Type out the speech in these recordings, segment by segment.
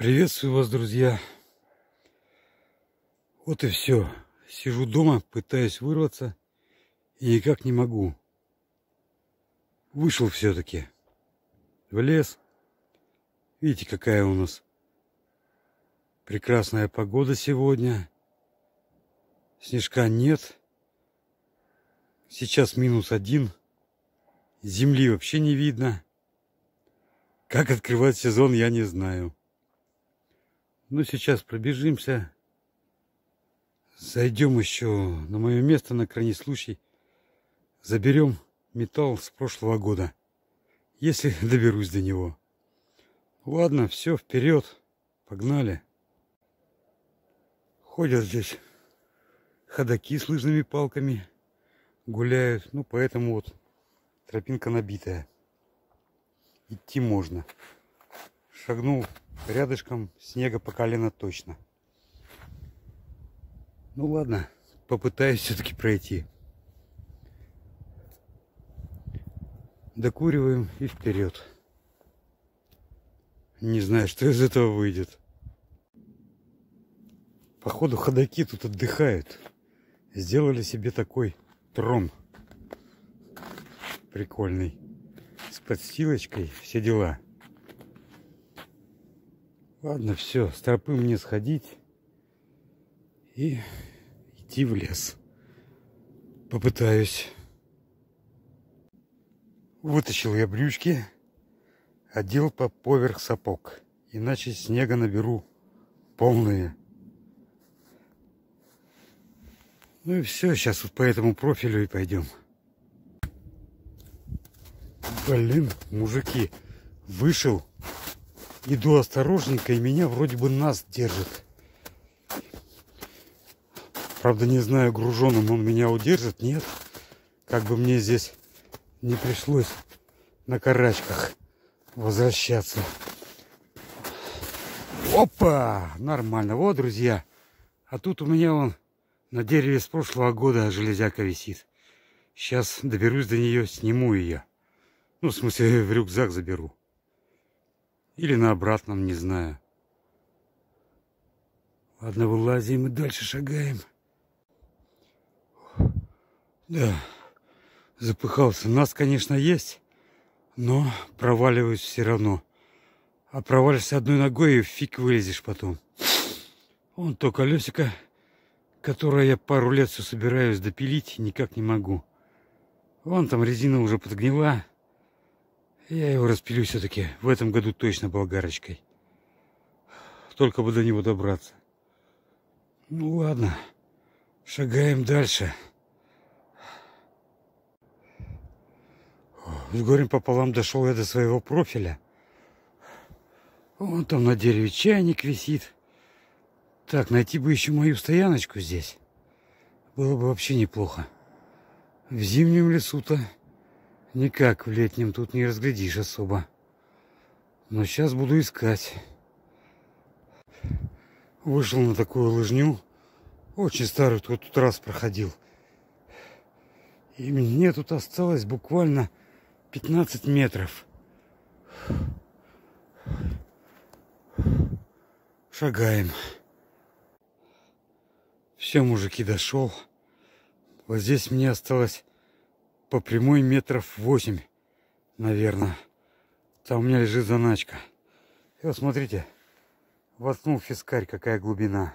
Приветствую вас, друзья. Вот и все. Сижу дома, пытаюсь вырваться и никак не могу. Вышел все-таки в лес. Видите, какая у нас прекрасная погода сегодня. Снежка нет. Сейчас минус один. Земли вообще не видно. Как открывать сезон, я не знаю. Ну, сейчас пробежимся. Зайдем еще на мое место на крайний случай. Заберем металл с прошлого года, если доберусь до него. Ладно, все, вперед. Погнали. Ходят здесь ходаки с лыжными палками, гуляют. Ну, поэтому вот тропинка набитая. Идти можно. Шагнул рядышком снега по колено точно. Ну ладно, попытаюсь все-таки пройти. Докуриваем и вперед. Не знаю, что из этого выйдет. Походу ходаки тут отдыхают. Сделали себе такой трон. Прикольный. С подстилочкой все дела. Ладно, все, с тропы мне сходить и идти в лес. Попытаюсь. Вытащил я брючки, одел по поверх сапог, иначе снега наберу полные. Ну и все, сейчас вот по этому профилю и пойдем. Блин, мужики, вышел иду осторожненько, и меня вроде бы нас держит. Правда, не знаю, груженным он меня удержит, нет. Как бы мне здесь не пришлось на карачках возвращаться. Опа! Нормально. Вот, друзья. А тут у меня он на дереве с прошлого года железяка висит. Сейчас доберусь до нее, сниму ее. Ну, в смысле, в рюкзак заберу. Или на обратном, не знаю. Ладно, вылазим и дальше шагаем. Да, запыхался. Нас, конечно, есть, но проваливаюсь все равно. А провалишься одной ногой и фиг вылезешь потом. Вон то колесико, которое я пару лет все собираюсь допилить, никак не могу. Вон там резина уже подгнила. Я его распилю все-таки. В этом году точно болгарочкой. Только бы до него добраться. Ну ладно. Шагаем дальше. С горем пополам дошел я до своего профиля. Вон там на дереве чайник висит. Так, найти бы еще мою стояночку здесь. Было бы вообще неплохо. В зимнем лесу-то никак в летнем тут не разглядишь особо. Но сейчас буду искать. Вышел на такую лыжню. Очень старый тут, тут раз проходил. И мне тут осталось буквально 15 метров. Шагаем. Все, мужики, дошел. Вот здесь мне осталось по прямой метров восемь, наверное. Там у меня лежит заначка. И вот смотрите, воткнул фискарь, какая глубина.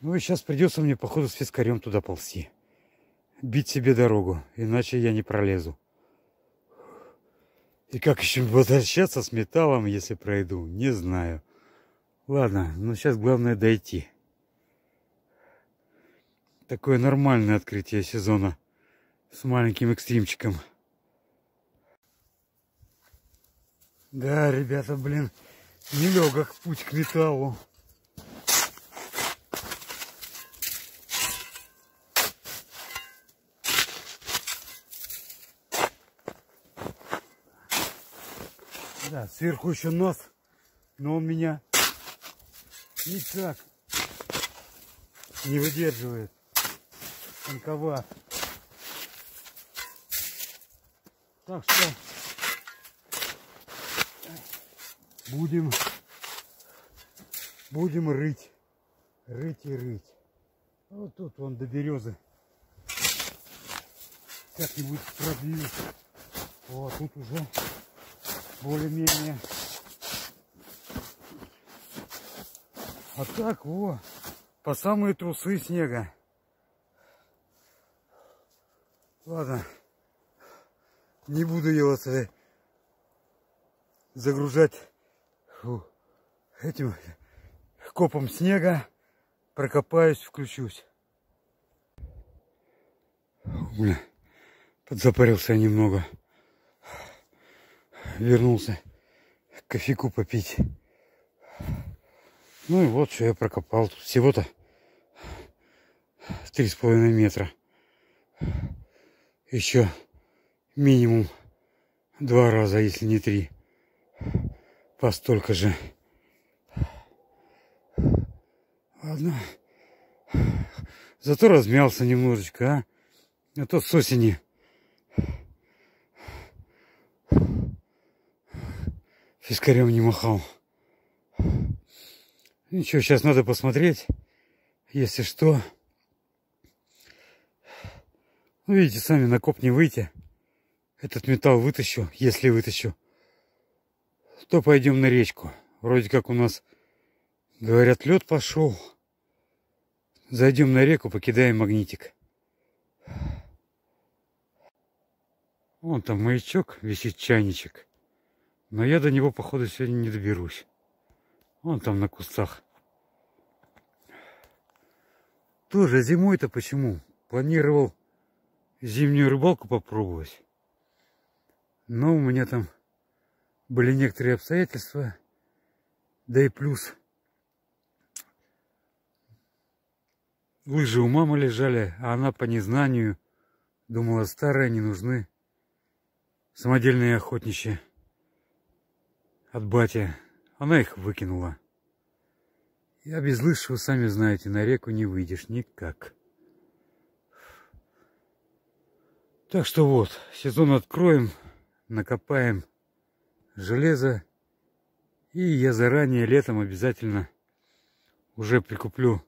Ну и сейчас придется мне, походу, с фискарем туда ползти. Бить себе дорогу, иначе я не пролезу. И как еще возвращаться с металлом, если пройду, не знаю. Ладно, но ну сейчас главное дойти. Такое нормальное открытие сезона с маленьким экстримчиком. Да, ребята, блин, нелегок путь к металлу. Да, сверху еще нос, но он меня никак не выдерживает. Танковат. Так что будем, будем рыть, рыть и рыть. Вот тут вон до березы как-нибудь пробью. Вот тут уже более-менее. А так, во, по самые трусы снега. Ладно не буду его э, загружать этим копом снега. Прокопаюсь, включусь. Бля, подзапарился немного. Вернулся кофейку попить. Ну и вот, что я прокопал. Тут всего-то три с половиной метра. Еще минимум два раза, если не три. По столько же. Ладно. Зато размялся немножечко, а? А то с осени. Фискарем не махал. Ничего, сейчас надо посмотреть. Если что... Ну, видите, сами на коп не выйти этот металл вытащу, если вытащу, то пойдем на речку. Вроде как у нас, говорят, лед пошел. Зайдем на реку, покидаем магнитик. Вон там маячок, висит чайничек. Но я до него, походу, сегодня не доберусь. Вон там на кустах. Тоже зимой-то почему? Планировал зимнюю рыбалку попробовать. Но у меня там были некоторые обстоятельства, да и плюс. Лыжи у мамы лежали, а она по незнанию думала, старые не нужны. Самодельные охотничьи от батя. Она их выкинула. Я без лыж, вы сами знаете, на реку не выйдешь никак. Так что вот, сезон откроем накопаем железо. И я заранее летом обязательно уже прикуплю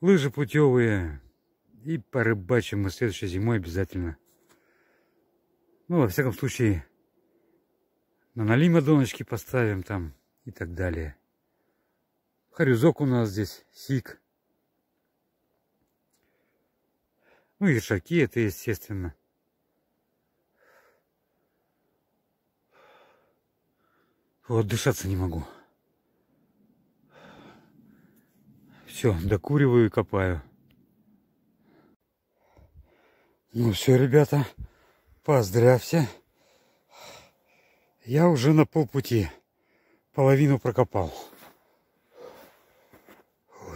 лыжи путевые. И порыбачим мы следующей зимой обязательно. Ну, во всяком случае, на налима доночки поставим там и так далее. Харюзок у нас здесь, сик. Ну и шаки это естественно. Вот дышаться не могу. Все, докуриваю и копаю. Ну все, ребята, поздравься. Я уже на полпути. Половину прокопал.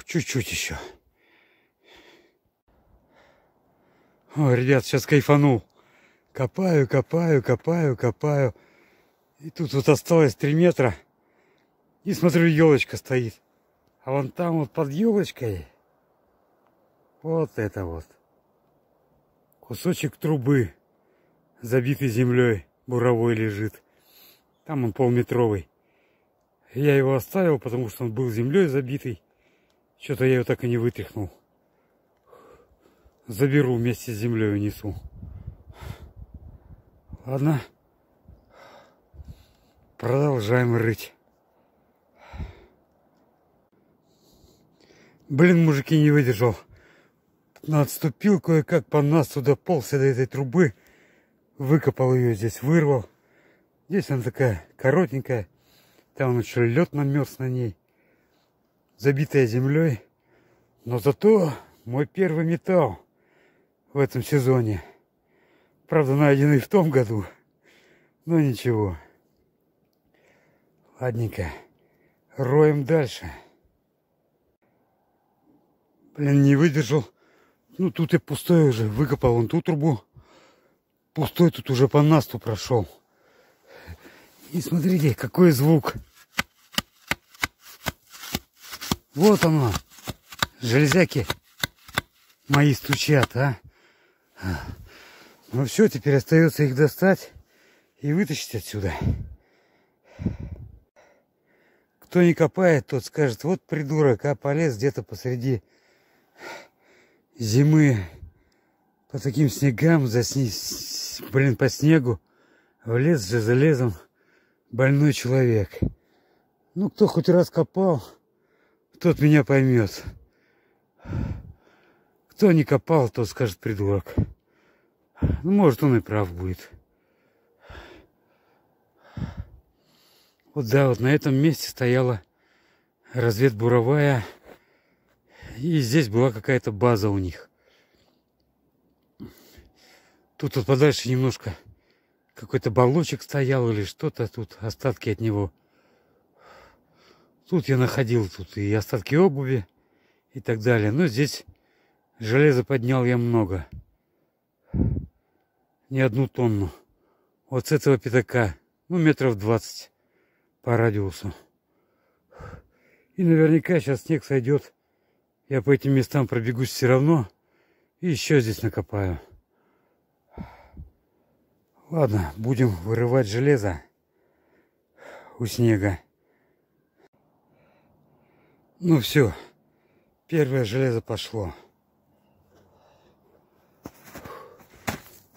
Чуть-чуть еще. О, ребят, сейчас кайфанул. Копаю, копаю, копаю, копаю. И тут вот осталось 3 метра. И смотрю, елочка стоит. А вон там вот под елочкой вот это вот. Кусочек трубы, забитый землей, буровой лежит. Там он полметровый. Я его оставил, потому что он был землей забитый. Что-то я его так и не вытряхнул. Заберу вместе с землей унесу. Ладно. Продолжаем рыть. Блин, мужики, не выдержал. Отступил кое-как по нас туда полся до этой трубы. Выкопал ее здесь, вырвал. Здесь она такая коротенькая. Там еще лед намерз на ней. Забитая землей. Но зато мой первый металл в этом сезоне. Правда, найденный в том году. Но ничего. Ладненько. Роем дальше. Блин, не выдержал. Ну, тут и пустой уже. Выкопал он ту трубу. Пустой тут уже по насту прошел. И смотрите, какой звук. Вот оно. Железяки мои стучат, а. Ну все, теперь остается их достать и вытащить отсюда. Кто не копает, тот скажет, вот придурок, а полез где-то посреди зимы по таким снегам, за сни... блин, по снегу, в лес же залезом больной человек. Ну, кто хоть раз копал, тот меня поймет. Кто не копал, тот скажет придурок. Ну, может, он и прав будет. Вот да, вот на этом месте стояла разведбуровая. И здесь была какая-то база у них. Тут вот подальше немножко какой-то баллочек стоял или что-то тут, остатки от него. Тут я находил тут и остатки обуви и так далее. Но здесь железа поднял я много. Не одну тонну. Вот с этого пятака, ну метров двадцать по радиусу. И наверняка сейчас снег сойдет. Я по этим местам пробегусь все равно. И еще здесь накопаю. Ладно, будем вырывать железо у снега. Ну все, первое железо пошло.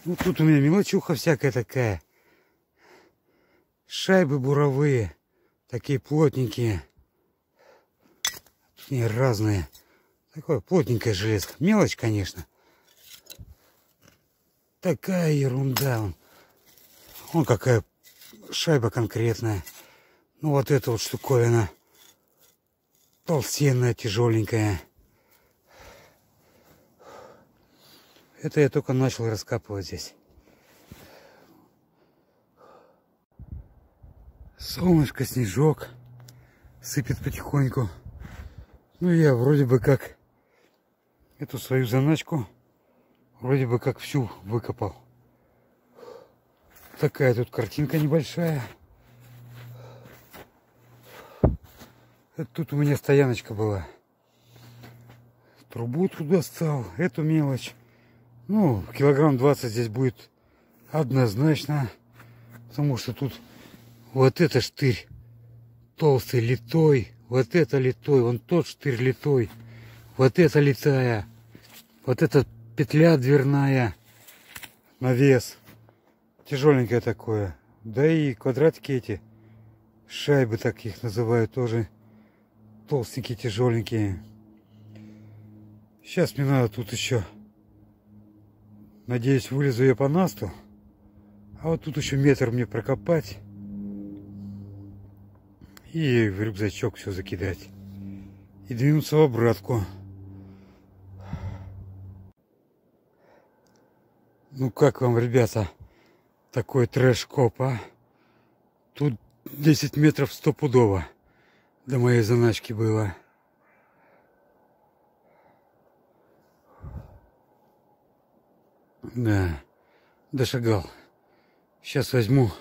Ну тут у меня мелочуха всякая такая. Шайбы буровые, такие плотненькие. Точнее, разные. Такое плотненькое железо. Мелочь, конечно. Такая ерунда. Он какая шайба конкретная. Ну, вот эта вот штуковина. Толстенная, тяжеленькая. Это я только начал раскапывать здесь. Солнышко, снежок сыпет потихоньку. Ну, я вроде бы как эту свою заначку вроде бы как всю выкопал. Такая тут картинка небольшая. Это тут у меня стояночка была. Трубу туда стал, эту мелочь. Ну, килограмм 20 здесь будет однозначно. Потому что тут вот это штырь толстый, литой. Вот это литой, вон тот штырь литой. Вот это литая. Вот эта петля дверная. Навес. Тяжеленькое такое. Да и квадратики эти. Шайбы так их называют тоже. Толстенькие, тяжеленькие. Сейчас мне надо тут еще. Надеюсь, вылезу я по насту. А вот тут еще метр мне прокопать и в рюкзачок все закидать. И двинуться в обратку. Ну как вам, ребята, такой трэш-коп, а? Тут 10 метров стопудово до моей заначки было. Да, дошагал. Сейчас возьму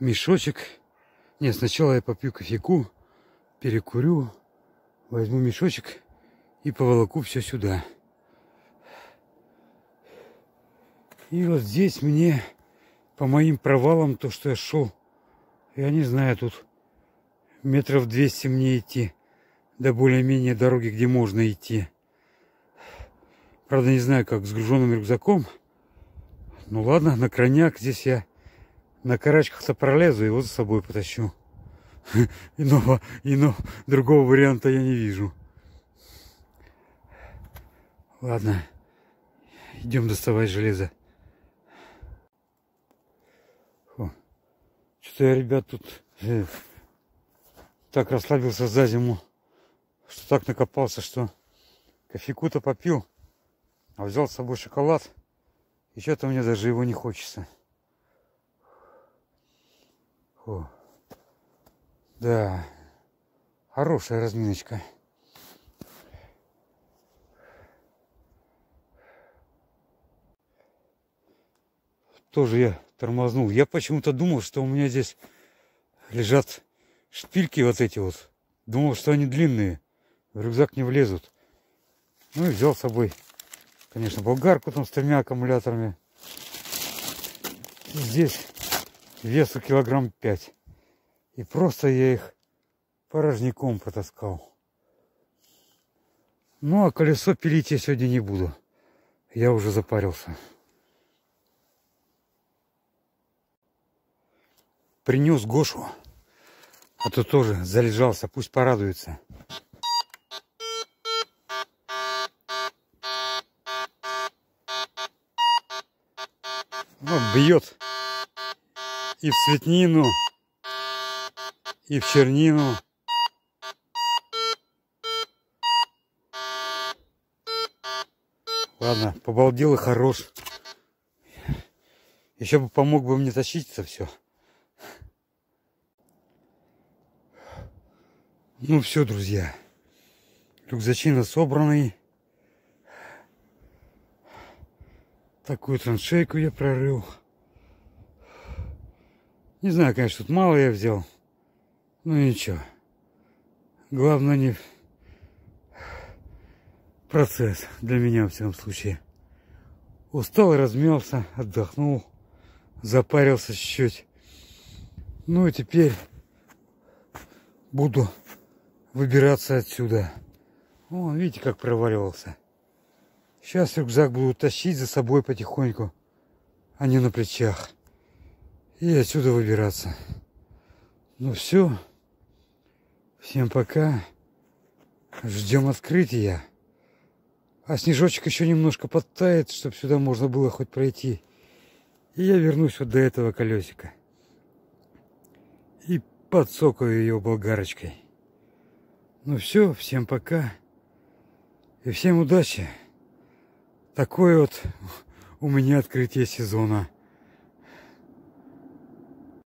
мешочек нет, сначала я попью кофейку, перекурю, возьму мешочек и поволоку все сюда. И вот здесь мне по моим провалам, то, что я шел, я не знаю, тут метров 200 мне идти до более-менее дороги, где можно идти. Правда, не знаю, как с груженным рюкзаком. Ну ладно, на крайняк здесь я на карачках-то пролезу, его за собой потащу. Иного, иного, другого варианта я не вижу. Ладно, идем доставать железо. Что-то я, ребят, тут э, так расслабился за зиму, что так накопался, что кофейку-то попил, а взял с собой шоколад, и что-то мне даже его не хочется. Фу. Да, хорошая разминочка. Тоже я тормознул. Я почему-то думал, что у меня здесь лежат шпильки вот эти вот. Думал, что они длинные. В рюкзак не влезут. Ну и взял с собой, конечно, болгарку там с тремя аккумуляторами. Здесь весу килограмм 5. И просто я их порожняком протаскал. Ну, а колесо пилить я сегодня не буду. Я уже запарился. Принес Гошу. А то тоже залежался, пусть порадуется. Ну, бьет и в цветнину, и в чернину. Ладно, побалдел и хорош. Еще бы помог бы мне тащить все. Ну все, друзья. Рюкзачина собранный. Такую траншейку я прорыл. Не знаю, конечно, тут мало я взял. Ну ничего. Главное не процесс для меня, в всяком случае. Устал, размялся, отдохнул, запарился чуть-чуть. Ну и теперь буду выбираться отсюда. Вон, видите, как проваливался. Сейчас рюкзак буду тащить за собой потихоньку, а не на плечах и отсюда выбираться. Ну все. Всем пока. Ждем открытия. А снежочек еще немножко подтает, чтобы сюда можно было хоть пройти. И я вернусь вот до этого колесика. И подсокаю ее болгарочкой. Ну все, всем пока. И всем удачи. Такое вот у меня открытие сезона.